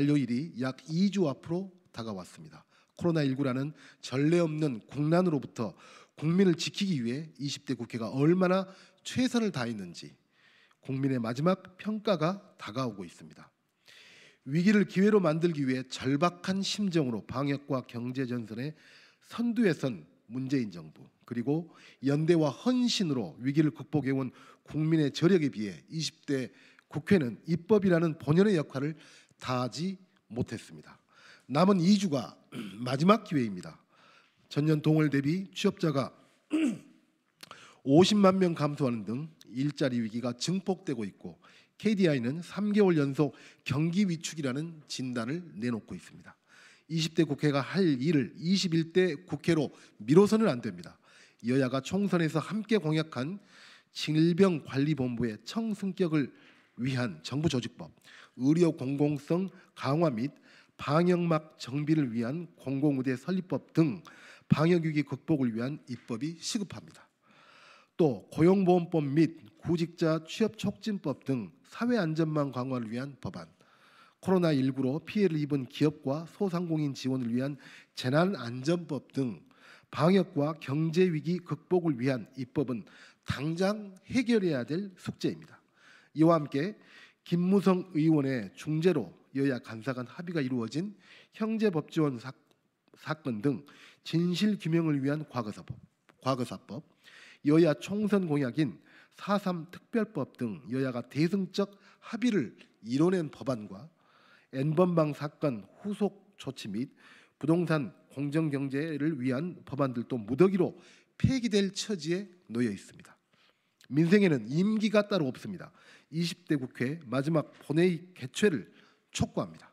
완료일이약 2주 앞으로 다가왔습니다. 코로나19라는 전례 없는 국난으로부터 국민을 지키기 위해 20대 국회가 얼마나 최선을 다했는지 국민의 마지막 평가가 다가오고 있습니다. 위기를 기회로 만들기 위해 절박한 심정으로 방역과 경제 전선에 선두에 선 문재인 정부 그리고 연대와 헌신으로 위기를 극복해 온 국민의 저력에 비해 20대 국회는 입법이라는 본연의 역할을 다하지 못했습니다. 남은 2주가 마지막 기회입니다. 전년 동월 대비 취업자가 50만 명 감소하는 등 일자리 위기가 증폭되고 있고 KDI는 3개월 연속 경기 위축이라는 진단을 내놓고 있습니다. 20대 국회가 할 일을 21대 국회로 미뤄서는 안 됩니다. 여야가 총선에서 함께 공약한 질병관리본부의 청승격을 위한 정부 조직법, 의료 공공성 강화 및 방역막 정비를 위한 공공의대 설립법 등 방역위기 극복을 위한 입법이 시급합니다. 또 고용보험법 및 구직자 취업 촉진법 등 사회 안전망 강화를 위한 법안, 코로나19로 피해를 입은 기업과 소상공인 지원을 위한 재난안전법 등 방역과 경제 위기 극복을 위한 입법은 당장 해결해야 될 숙제입니다. 이와 함께 김무성 의원의 중재로 여야 간사 간 합의가 이루어진 형제법지원 사, 사건 등 진실 규명을 위한 과거사법, 과거사법, 여야 총선 공약인 4.3 특별법 등 여야가 대승적 합의를 이뤄낸 법안과 N번방 사건 후속 조치 및 부동산 공정경제를 위한 법안들도 무더기로 폐기될 처지에 놓여 있습니다. 민생에는 임기가 따로 없습니다. 20대 국회 마지막 본회의 개최를 촉구합니다.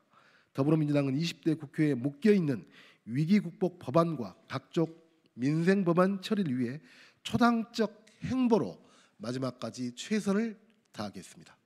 더불어민주당은 20대 국회에 묶여 있는 위기 극복 법안과 각종 민생 법안 처리를 위해 초당적 행보로 마지막까지 최선을 다하겠습니다.